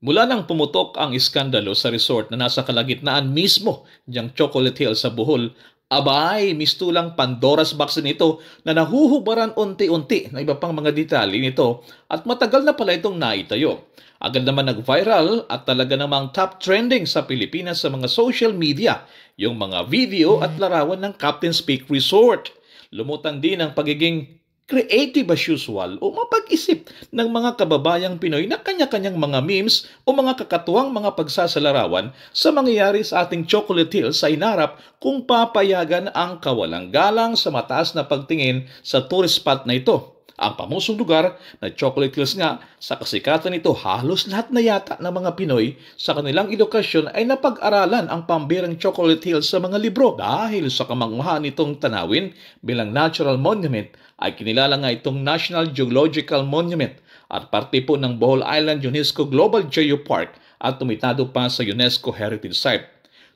Mula nang pumutok ang iskandalo sa resort na nasa kalagitnaan mismo ng Chocolate Hill sa Bohol, abay, mistulang Pandora's box nito na nahuhubaran unti-unti na iba pang mga detalye nito at matagal na pala itong naitayo. Agad naman nag-viral at talaga namang top trending sa Pilipinas sa mga social media yung mga video at larawan ng Captain's Peak Resort. Lumutang din ang pagiging creative as usual o mapag-isip ng mga kababayang Pinoy na kanya-kanyang mga memes o mga kakatuwang mga pagsasalarawan sa mangyayari sa ating chocolate Hills sa inarap kung papayagan ang kawalang galang sa mataas na pagtingin sa tourist spot na ito. Ang pamosong lugar na Chocolate Hills nga sa kasikatan nito halos lahat na yata ng mga Pinoy sa kanilang edukasyon ay napag-aralan ang pambirang Chocolate Hills sa mga libro dahil sa kamangmahan nitong tanawin bilang natural monument ay kinilala nga itong National Geological Monument at parte po ng Bohol Island UNESCO Global Geo Park at tumitado pa sa UNESCO Heritage Site.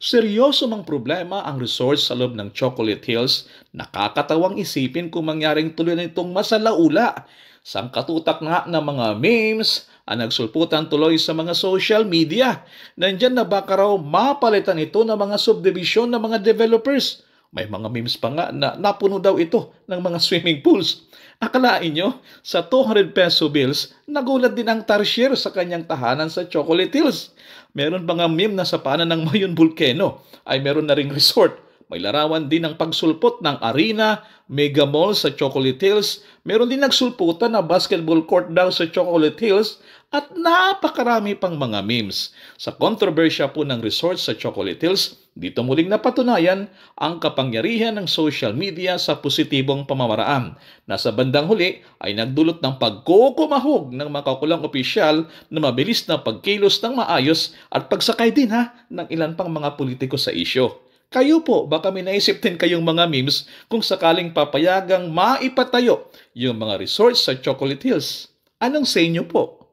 Seryoso mang problema ang resort sa loob ng Chocolate Hills. Nakakatawang isipin kung mangyaring tuloy na itong masalaula. katutak nga ng mga memes ang nagsulputan tuloy sa mga social media. Nandyan na baka raw mapalitan ito ng mga subdivision ng mga developers may mga memes pa nga na napuno daw ito ng mga swimming pools. Akalain nyo, sa 200 peso bills, nagulat din ang tarsier sa kanyang tahanan sa Chocolate Hills. Meron pa nga meme na sa panan ng Mayon Volcano ay meron na ring resort may larawan din ng pagsulpot ng arena, mega mall sa Chocolate Hills. Meron din nagsulputan na basketball court daw sa Chocolate Hills at napakarami pang mga memes. Sa kontrobersya po ng resort sa Chocolate Hills, dito muling napatunayan ang kapangyarihan ng social media sa positibong pamamaraan na sa bandang huli ay nagdulot ng pagkukumahog ng makakulang opisyal na mabilis na pagkilos ng maayos at pagsakay din ha ng ilan pang mga politiko sa isyo. Kayo po, baka may naisip din kayong mga memes kung sakaling papayagang maipatayo yung mga resorts sa Chocolate Hills. Anong sa inyo po?